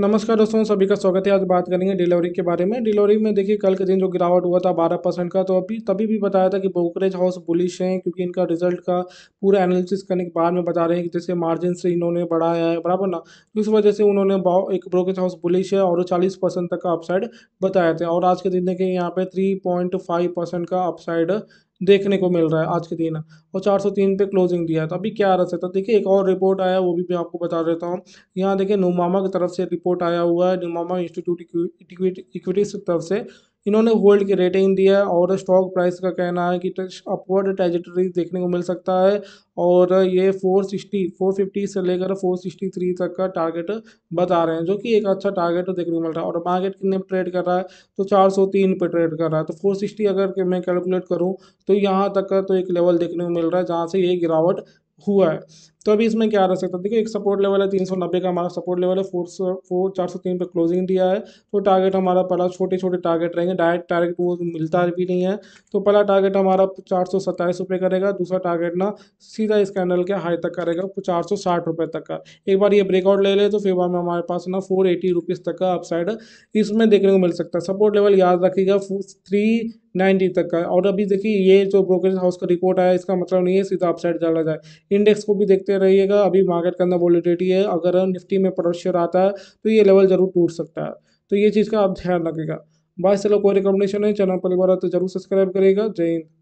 नमस्कार दोस्तों सभी का स्वागत है आज बात करेंगे डिलीवरी के बारे में डिलीवरी में देखिए कल के दिन जो गिरावट हुआ था बारह परसेंट का तो अभी तभी भी बताया था कि ब्रोकरेज हाउस बुलिश हैं क्योंकि इनका रिजल्ट का पूरा एनालिसिस करने के बाद में बता रहे हैं कि जैसे मार्जिन से इन्होंने बढ़ाया है बराबर ना इस वजह से उन्होंने एक ब्रोकरेज हाउस बुलिश है और चालीस परसेंट तक का अपसाइड बताया था और आज के दिन देखिए यहाँ पर थ्री पॉइंट फाइव परसेंट का अपसाइड देखने को मिल रहा है आज के दिन और 403 पे क्लोजिंग दिया है तो अभी क्या आ रहा है तो देखिए एक और रिपोर्ट आया वो भी मैं आपको बता देता हूँ यहाँ देखिए नुमामा की तरफ से रिपोर्ट आया हुआ है नुमामा इंस्टीट्यूट इक्विटीज की तरफ से इन्होंने होल्ड की रेटिंग दी है और स्टॉक प्राइस का कहना है कि अपवर्ड तो टेजिटरी देखने को मिल सकता है और ये 460 450 से लेकर 463 तक का टारगेट बता रहे हैं जो कि एक अच्छा टारगेट देखने को मिल रहा है और मार्केट कितने पर ट्रेड कर रहा है तो 403 पे ट्रेड कर रहा है तो 460 अगर मैं कैलकुलेट करूँ तो यहाँ तक का तो एक लेवल देखने को मिल रहा है जहाँ से ये गिरावट हुआ है तो अभी इसमें क्या रह सकता है देखो एक सपोर्ट लेवल है तीन सौ नब्बे का हमारा सपोर्ट लेवल है फोर फोर चार सौ तीन पर क्लोजिंग दिया है तो टारगेट हमारा पहला छोटे छोटे टारगेट रहेंगे डायरेक्ट टारगेट वो मिलता भी नहीं है तो पहला टारगेट हमारा चार सौ सत्ताईस रुपये करेगा दूसरा टारगेट ना सीधा इस कैंडल के हाई तक करेगा चार सौ साठ रुपये तक का एक बार ये ब्रेकआउट ले ले तो फिर बाद में हमारे पास ना फोर एटी रुपीज़ तक का अपसाइड इसमें देखने को मिल सकता है सपोर्ट लेवल याद रखिएगा थ्री नाइन्टी तक का और अभी देखिए ये जो ब्रोकरेज हाउस का रिपोर्ट आया इसका मतलब नहीं है सीधा अपसाइड चला जाए इंडेक्स को भी देखते देखते रहिएगा अभी मार्केट के अंदर वॉलिटिटी है अगर निफ्टी में प्रेशर आता है तो ये लेवल जरूर टूट सकता है तो ये चीज़ का आप ध्यान रखेगा बाय चलो कोई रिकमेंडेशन है चैनल पर एक बार तो जरूर सब्सक्राइब करेगा जय हिंद